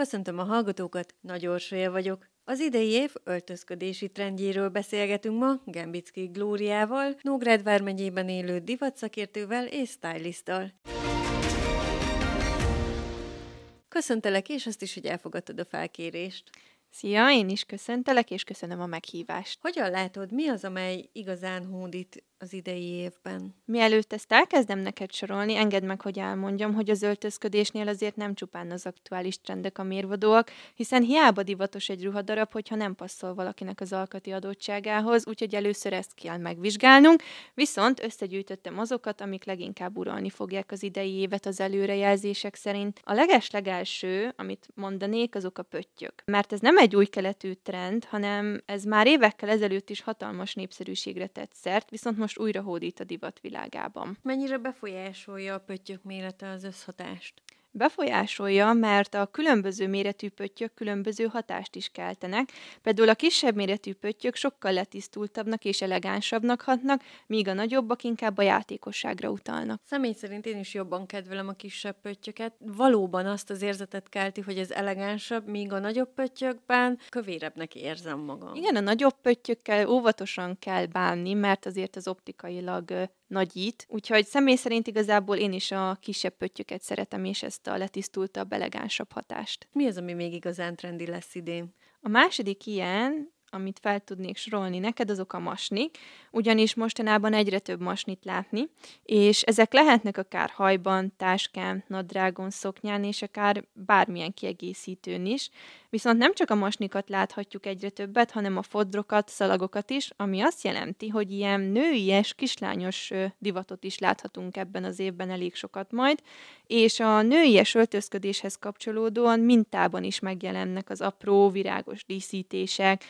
Köszöntöm a hallgatókat, Nagy Orsolya vagyok. Az idei év öltözködési trendjéről beszélgetünk ma Gembicki Glóriával, Nógrád vármegyében élő divatszakértővel és stylisttal. Köszöntelek, és azt is, hogy elfogadtad a felkérést. Szia, én is köszöntelek, és köszönöm a meghívást. Hogyan látod, mi az, amely igazán hódít az idei évben? Mielőtt ezt elkezdem neked sorolni, engedd meg, hogy elmondjam, hogy az öltözködésnél azért nem csupán az aktuális trendek a mérvadóak, hiszen hiába divatos egy ruhadarab, hogyha nem passzol valakinek az alkati adottságához, úgyhogy először ezt kell megvizsgálnunk, viszont összegyűjtöttem azokat, amik leginkább uralni fogják az idei évet az előrejelzések szerint. A legeslegelső, amit mondanék, azok a pöttyök. Mert ez nem egy új keletű trend, hanem ez már évekkel ezelőtt is hatalmas népszerűségre tett szert, viszont most újra hódít a divatvilágában. Mennyire befolyásolja a pöttyök mérete az összhatást? Befolyásolja, mert a különböző méretű pöttyök különböző hatást is keltenek, például a kisebb méretű pöttyök sokkal letisztultabbnak és elegánsabbnak hatnak, míg a nagyobbak inkább a játékosságra utalnak. Személy szerint én is jobban kedvelem a kisebb pöttyöket. Valóban azt az érzetet kelti, hogy ez elegánsabb, míg a nagyobb pöttyökben kövérebbnek érzem magam. Igen, a nagyobb pöttyökkel óvatosan kell bánni, mert azért az optikailag nagyít. Úgyhogy személy szerint igazából én is a kisebb pöttyöket szeretem, és ezt a letisztultabb, elegánsabb hatást. Mi az, ami még igazán trendi lesz idén? A második ilyen amit fel tudnék sorolni neked, azok a masnik, ugyanis mostanában egyre több masnit látni, és ezek lehetnek akár hajban, táskán, nadrágon, szoknyán, és akár bármilyen kiegészítőn is. Viszont nem csak a masnikat láthatjuk egyre többet, hanem a fodrokat, szalagokat is, ami azt jelenti, hogy ilyen nőies, kislányos divatot is láthatunk ebben az évben elég sokat majd, és a nőies öltözködéshez kapcsolódóan mintában is megjelennek az apró, virágos díszítések,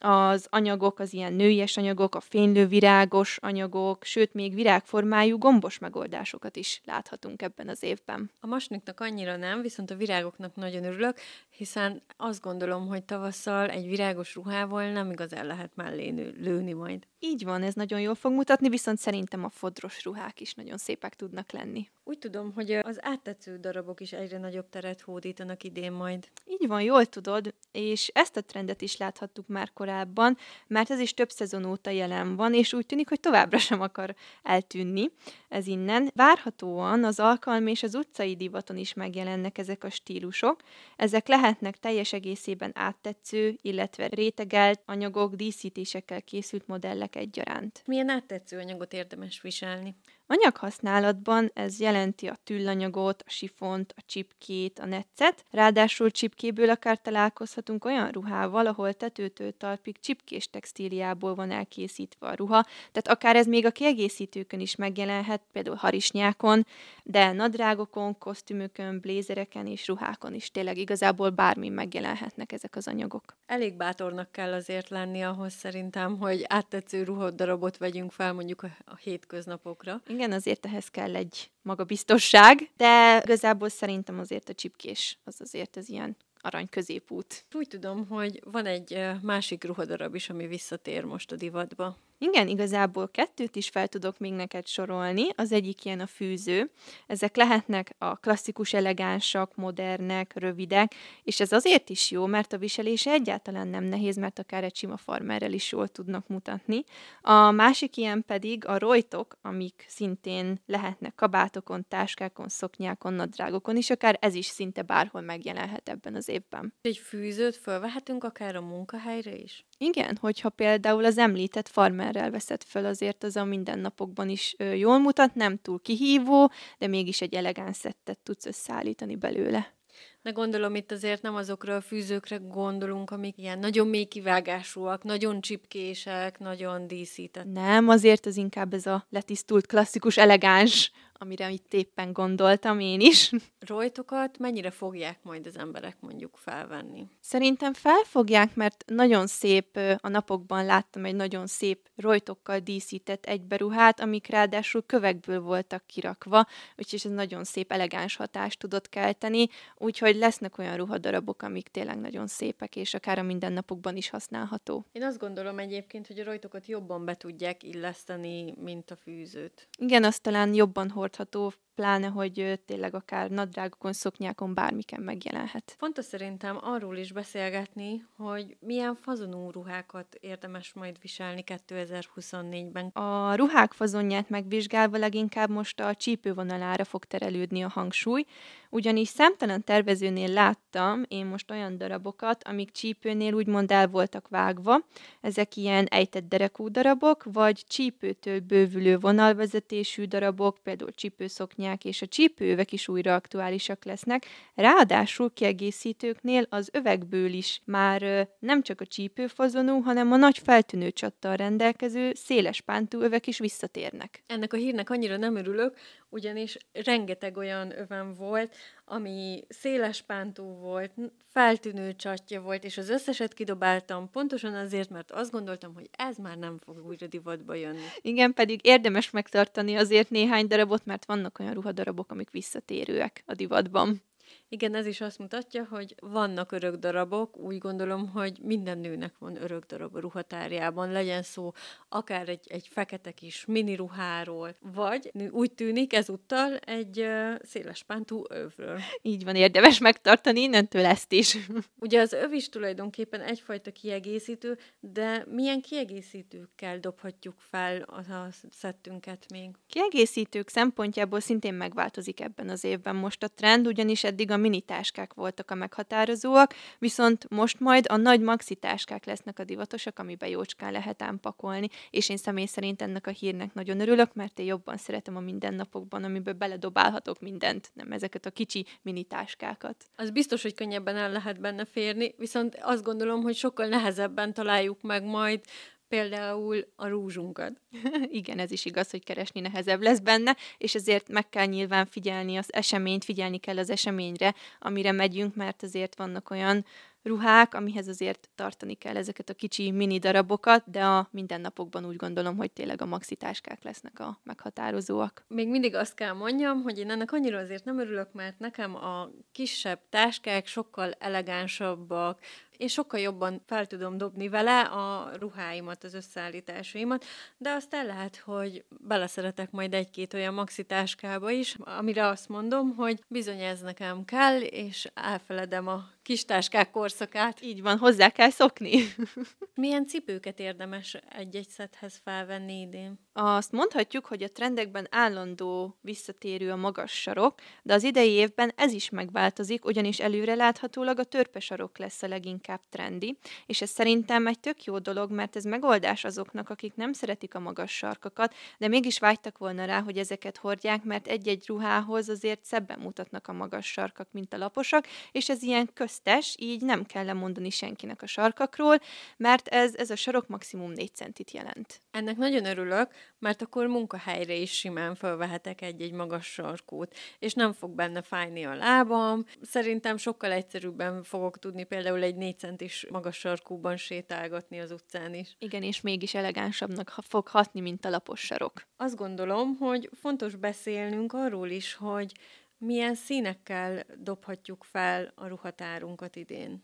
az anyagok, az ilyen nőies anyagok, a fénylő virágos anyagok, sőt még virágformájú gombos megoldásokat is láthatunk ebben az évben. A masniknak annyira nem, viszont a virágoknak nagyon örülök, hiszen azt gondolom, hogy tavasszal egy virágos ruhával nem igazán lehet mellé lőni majd. Így van, ez nagyon jól fog mutatni, viszont szerintem a fodros ruhák is nagyon szépek tudnak lenni. Úgy tudom, hogy az áttetsző darabok is egyre nagyobb teret hódítanak idén majd. Így van, jól tudod, és ezt a trendet is láthattuk már korábban korábban, mert ez is több szezon óta jelen van, és úgy tűnik, hogy továbbra sem akar eltűnni ez innen. Várhatóan az alkalmi és az utcai divaton is megjelennek ezek a stílusok. Ezek lehetnek teljes egészében áttetsző, illetve rétegelt anyagok, díszítésekkel készült modellek egyaránt. Milyen áttetsző anyagot érdemes viselni? Anyaghasználatban ez jelenti a tüllanyagot, a sifont, a csipkét, a netcet, ráadásul csipkéből akár találkozhatunk olyan ruhával, ahol tetőtől talpig csipkés textíliából van elkészítve a ruha, tehát akár ez még a kiegészítőkön is megjelenhet, például harisnyákon, de nadrágokon, kosztümökön, blézereken és ruhákon is tényleg igazából bármi megjelenhetnek ezek az anyagok. Elég bátornak kell azért lenni ahhoz szerintem, hogy áttetsző ruhadarabot vegyünk fel mondjuk a hétköznapokra. Igen, azért ehhez kell egy magabiztosság, de igazából szerintem azért a csipkés az azért az ilyen arany középút. Úgy tudom, hogy van egy másik ruhadarab is, ami visszatér most a divatba. Igen, igazából kettőt is fel tudok még neked sorolni. Az egyik ilyen a fűző. Ezek lehetnek a klasszikus elegánsak, modernek, rövidek, és ez azért is jó, mert a viselése egyáltalán nem nehéz, mert akár egy sima farmerrel is jól tudnak mutatni. A másik ilyen pedig a rojtok, amik szintén lehetnek kabátokon, táskákon, szoknyákon, nadrágokon, és akár ez is szinte bárhol megjelenhet ebben az évben. Egy fűzőt fölvehetünk akár a munkahelyre is? Igen, hogyha például az említett farmer partnerrel veszed föl, azért az a mindennapokban is jól mutat, nem túl kihívó, de mégis egy elegáns szettet tudsz összeállítani belőle. De gondolom itt azért nem azokra a fűzőkre gondolunk, amik ilyen nagyon mély kivágásúak, nagyon csipkések, nagyon díszített. Nem, azért az inkább ez a letisztult, klasszikus, elegáns, amire itt éppen gondoltam én is. Rojtokat mennyire fogják majd az emberek mondjuk felvenni? Szerintem felfogják, mert nagyon szép, a napokban láttam egy nagyon szép rojtokkal díszített egyberuhát, amik ráadásul kövekből voltak kirakva, úgyhogy ez nagyon szép, elegáns hatást tudott kelteni, úgyhogy lesznek olyan ruhadarabok, amik tényleg nagyon szépek, és akár a mindennapokban is használható. Én azt gondolom egyébként, hogy a rojtokat jobban be tudják illeszteni, mint a fűzőt. Igen, azt talán jobban hol hordható, pláne, hogy tényleg akár nadrágokon, szoknyákon, bármiken megjelenhet. Fontos szerintem arról is beszélgetni, hogy milyen fazonú ruhákat érdemes majd viselni 2024-ben. A ruhák fazonját megvizsgálva leginkább most a csípővonalára fog terelődni a hangsúly, ugyanis számtalan tervezőnél láttam én most olyan darabokat, amik csípőnél úgymond el voltak vágva. Ezek ilyen ejtett derekú darabok, vagy csípőtől bővülő vonalvezetésű darabok, például csípőszoknyák és a csípőövek is újra aktuálisak lesznek, ráadásul kiegészítőknél az övekből is már nem csak a csípőfazonú, hanem a nagy feltűnő csattal rendelkező széles pántú övek is visszatérnek. Ennek a hírnek annyira nem örülök, ugyanis rengeteg olyan övem volt, ami széles pántú volt, feltűnő csatja volt, és az összeset kidobáltam pontosan azért, mert azt gondoltam, hogy ez már nem fog újra divatba jönni. Igen, pedig érdemes megtartani azért néhány darabot, mert vannak olyan ruhadarabok, amik visszatérőek a divatban. Igen, ez is azt mutatja, hogy vannak örök darabok, úgy gondolom, hogy minden nőnek van örök darab a ruhatárjában, legyen szó akár egy, egy fekete kis mini ruháról, vagy úgy tűnik ezúttal egy uh, széles pántú övről. Így van, érdemes megtartani innentől ezt is. Ugye az öv is tulajdonképpen egyfajta kiegészítő, de milyen kiegészítőkkel dobhatjuk fel a szettünket még? Kiegészítők szempontjából szintén megváltozik ebben az évben most a trend, ugyanis eddig a a mini táskák voltak a meghatározóak, viszont most majd a nagy maxi táskák lesznek a divatosak, amiben jócskán lehet ám pakolni, és én személy szerint ennek a hírnek nagyon örülök, mert én jobban szeretem a mindennapokban, amiből beledobálhatok mindent, nem ezeket a kicsi mini táskákat. Az biztos, hogy könnyebben el lehet benne férni, viszont azt gondolom, hogy sokkal nehezebben találjuk meg majd például a rúzsunkat. Igen, ez is igaz, hogy keresni nehezebb lesz benne, és ezért meg kell nyilván figyelni az eseményt, figyelni kell az eseményre, amire megyünk, mert azért vannak olyan ruhák, amihez azért tartani kell ezeket a kicsi mini darabokat, de a mindennapokban úgy gondolom, hogy tényleg a maxi táskák lesznek a meghatározóak. Még mindig azt kell mondjam, hogy én ennek annyira azért nem örülök, mert nekem a kisebb táskák sokkal elegánsabbak, és sokkal jobban fel tudom dobni vele a ruháimat, az összeállításaimat, de azt el lehet, hogy beleszeretek majd egy-két olyan maxi táskába is, amire azt mondom, hogy bizony ez nekem kell, és elfeledem a kistáskák korszakát. Így van, hozzá kell szokni. Milyen cipőket érdemes egy-egy szethez felvenni idén? Azt mondhatjuk, hogy a trendekben állandó visszatérő a magas sarok, de az idei évben ez is megváltozik, ugyanis előre láthatólag a törpe sarok lesz a leginkább trendi, és ez szerintem egy tök jó dolog, mert ez megoldás azoknak, akik nem szeretik a magas sarkakat, de mégis vágytak volna rá, hogy ezeket hordják, mert egy-egy ruhához azért szebben mutatnak a magas sarkak, mint a laposak, és ez ilyen köz vesztes, így nem kell lemondani senkinek a sarkakról, mert ez, ez a sarok maximum 4 centit jelent. Ennek nagyon örülök, mert akkor munkahelyre is simán felvehetek egy-egy magas sarkút, és nem fog benne fájni a lábam. Szerintem sokkal egyszerűbben fogok tudni például egy 4 centis magas sarkúban sétálgatni az utcán is. Igen, és mégis elegánsabbnak fog hatni, mint a lapos sarok. Azt gondolom, hogy fontos beszélnünk arról is, hogy milyen színekkel dobhatjuk fel a ruhatárunkat idén?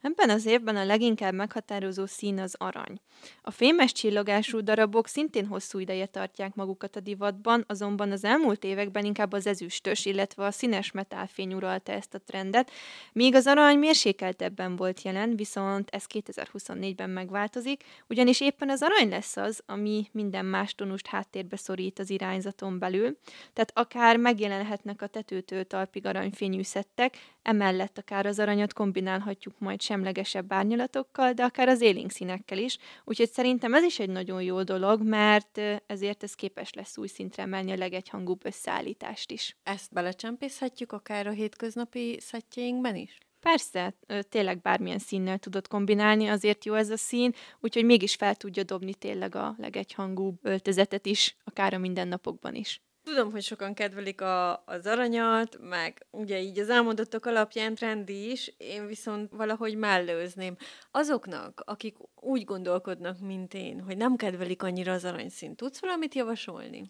Ebben az évben a leginkább meghatározó szín az arany. A fémes csillogású darabok szintén hosszú ideje tartják magukat a divatban, azonban az elmúlt években inkább az ezüstös, illetve a színes metálfény uralta ezt a trendet, míg az arany mérsékeltebben volt jelen, viszont ez 2024-ben megváltozik, ugyanis éppen az arany lesz az, ami minden más tonust háttérbe szorít az irányzaton belül, tehát akár megjelenhetnek a tetőtől talpig aranyfényű szettek, Emellett akár az aranyat kombinálhatjuk majd semlegesebb árnyalatokkal, de akár az élénk színekkel is, úgyhogy szerintem ez is egy nagyon jó dolog, mert ezért ez képes lesz új szintre emelni a legegyhangúbb összeállítást is. Ezt belecsempészhetjük akár a hétköznapi szettjeinkben is? Persze, tényleg bármilyen színnel tudod kombinálni, azért jó ez a szín, úgyhogy mégis fel tudja dobni tényleg a legegyhangúbb öltözetet is, akár a mindennapokban is. Tudom, hogy sokan kedvelik a, az aranyat, meg ugye így az elmondottak alapján trendi is, én viszont valahogy mellőzném. Azoknak, akik úgy gondolkodnak, mint én, hogy nem kedvelik annyira az aranyszín. Tudsz valamit javasolni?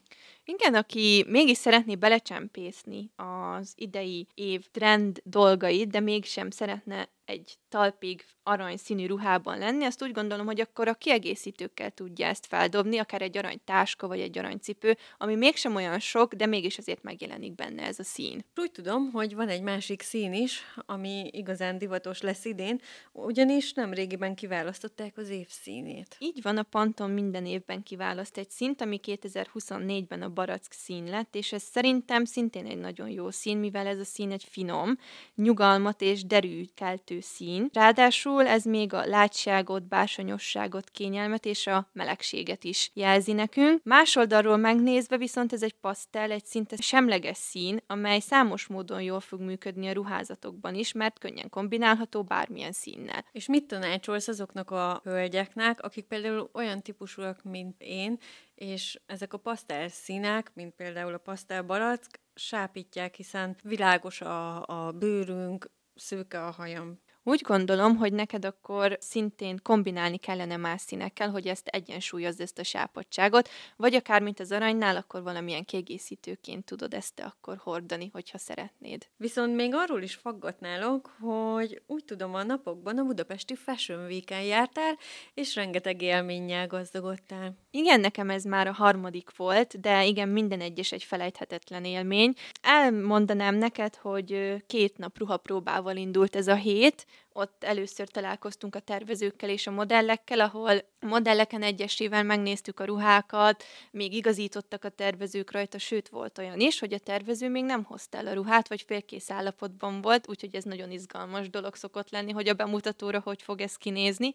Igen, aki mégis szeretné belecsempészni az idei év trend dolgait, de mégsem szeretne egy talpig aranyszínű ruhában lenni, azt úgy gondolom, hogy akkor a kiegészítőkkel tudja ezt feldobni, akár egy arany táska vagy egy aranycipő, ami mégsem olyan sok, de mégis azért megjelenik benne ez a szín. Úgy tudom, hogy van egy másik szín is, ami igazán divatos lesz idén, ugyanis nem régiben kiválasztották az az év színét. Így van, a Panton minden évben kiválaszt egy szint, ami 2024-ben a barack szín lett, és ez szerintem szintén egy nagyon jó szín, mivel ez a szín egy finom, nyugalmat és derűkeltő szín. Ráadásul ez még a látságot, bársonyosságot, kényelmet és a melegséget is jelzi nekünk. Más oldalról megnézve viszont ez egy pasztel, egy szinte semleges szín, amely számos módon jól fog működni a ruházatokban is, mert könnyen kombinálható bármilyen színnel. És mit tanácsolsz azoknak a hölgyeknek, akik például olyan típusúak, mint én, és ezek a pasztel színek, mint például a pasztel barack, sápítják, hiszen világos a, a bőrünk, szőke a hajam úgy gondolom, hogy neked akkor szintén kombinálni kellene más színekkel, hogy ezt egyensúlyozd ezt a sápadságot, vagy akár mint az aranynál, akkor valamilyen kiegészítőként tudod ezt akkor hordani, hogyha szeretnéd. Viszont még arról is faggatnálok, hogy úgy tudom, a napokban a budapesti Fashion Week-en jártál, és rengeteg élménnyel gazdagodtál. Igen, nekem ez már a harmadik volt, de igen, minden egyes egy felejthetetlen élmény. Elmondanám neked, hogy két nap ruhapróbával indult ez a hét, ott először találkoztunk a tervezőkkel és a modellekkel, ahol a modelleken egyesével megnéztük a ruhákat, még igazítottak a tervezők rajta, sőt volt olyan is, hogy a tervező még nem hozta el a ruhát, vagy félkész állapotban volt, úgyhogy ez nagyon izgalmas dolog szokott lenni, hogy a bemutatóra hogy fog ez kinézni.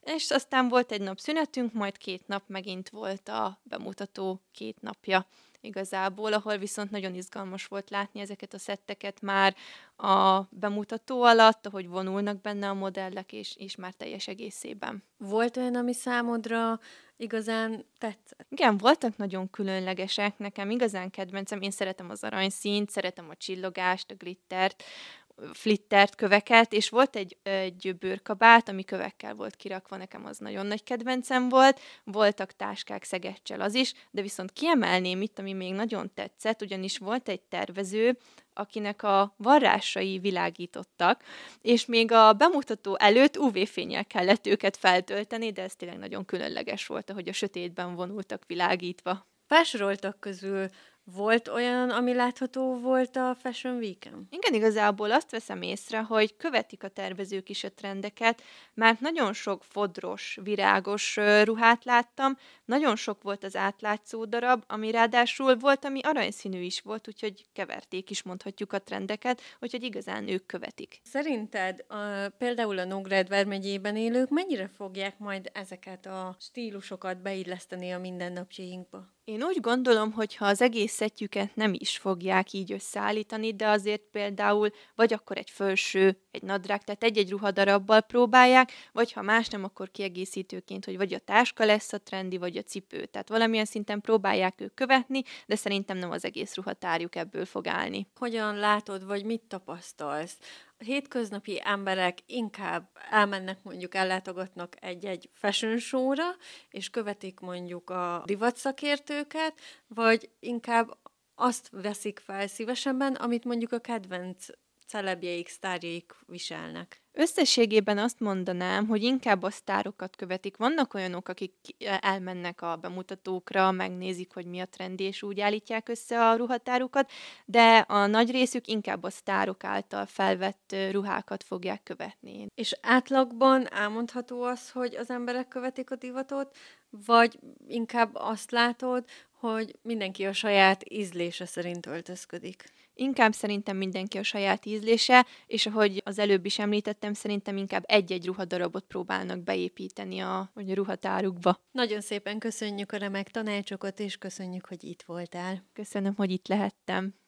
És aztán volt egy nap szünetünk, majd két nap megint volt a bemutató két napja igazából, ahol viszont nagyon izgalmas volt látni ezeket a szetteket már a bemutató alatt, ahogy vonulnak benne a modellek, és, és már teljes egészében. Volt olyan, ami számodra igazán tetszett? Igen, voltak nagyon különlegesek, nekem igazán kedvencem, én szeretem az aranyszínt, szeretem a csillogást, a glittert, flittert köveket, és volt egy, egy bőrkabát, ami kövekkel volt kirakva, nekem az nagyon nagy kedvencem volt, voltak táskák szegeccsel az is, de viszont kiemelném itt, ami még nagyon tetszett, ugyanis volt egy tervező, akinek a varrásai világítottak, és még a bemutató előtt UV-fényel kellett őket feltölteni, de ez tényleg nagyon különleges volt, ahogy a sötétben vonultak világítva. Felsoroltak közül volt olyan, ami látható volt a Fashion Week-en? Igen, igazából azt veszem észre, hogy követik a tervezők is a trendeket, mert nagyon sok fodros, virágos ruhát láttam, nagyon sok volt az átlátszó darab, ami ráadásul volt, ami aranyszínű is volt, úgyhogy keverték is mondhatjuk a trendeket, úgyhogy igazán ők követik. Szerinted a, például a Nógrád vármegyében élők mennyire fogják majd ezeket a stílusokat beilleszteni a mindennapjainkba? Én úgy gondolom, hogy ha az egész szetjüket nem is fogják így összeállítani, de azért például vagy akkor egy felső, egy nadrág, tehát egy-egy ruhadarabbal próbálják, vagy ha más nem, akkor kiegészítőként, hogy vagy a táska lesz a trendi, vagy a cipő. Tehát valamilyen szinten próbálják ők követni, de szerintem nem az egész ruhatárjuk ebből fog állni. Hogyan látod, vagy mit tapasztalsz? hétköznapi emberek inkább elmennek, mondjuk ellátogatnak egy-egy fashion show-ra, és követik mondjuk a divatszakértőket, vagy inkább azt veszik fel szívesebben, amit mondjuk a kedvenc celebjeik, sztárjaik viselnek. Összességében azt mondanám, hogy inkább a sztárokat követik. Vannak olyanok, akik e, elmennek a bemutatókra, megnézik, hogy mi a trend és úgy állítják össze a ruhatárukat, de a nagy részük inkább a sztárok által felvett ruhákat fogják követni. És átlagban elmondható az, hogy az emberek követik a divatot, vagy inkább azt látod, hogy mindenki a saját ízlése szerint öltözködik. Inkább szerintem mindenki a saját ízlése, és ahogy az előbb is említettem, szerintem inkább egy-egy ruhadarabot próbálnak beépíteni a, a ruhatárukba. Nagyon szépen köszönjük a remek tanácsokat, és köszönjük, hogy itt voltál. Köszönöm, hogy itt lehettem.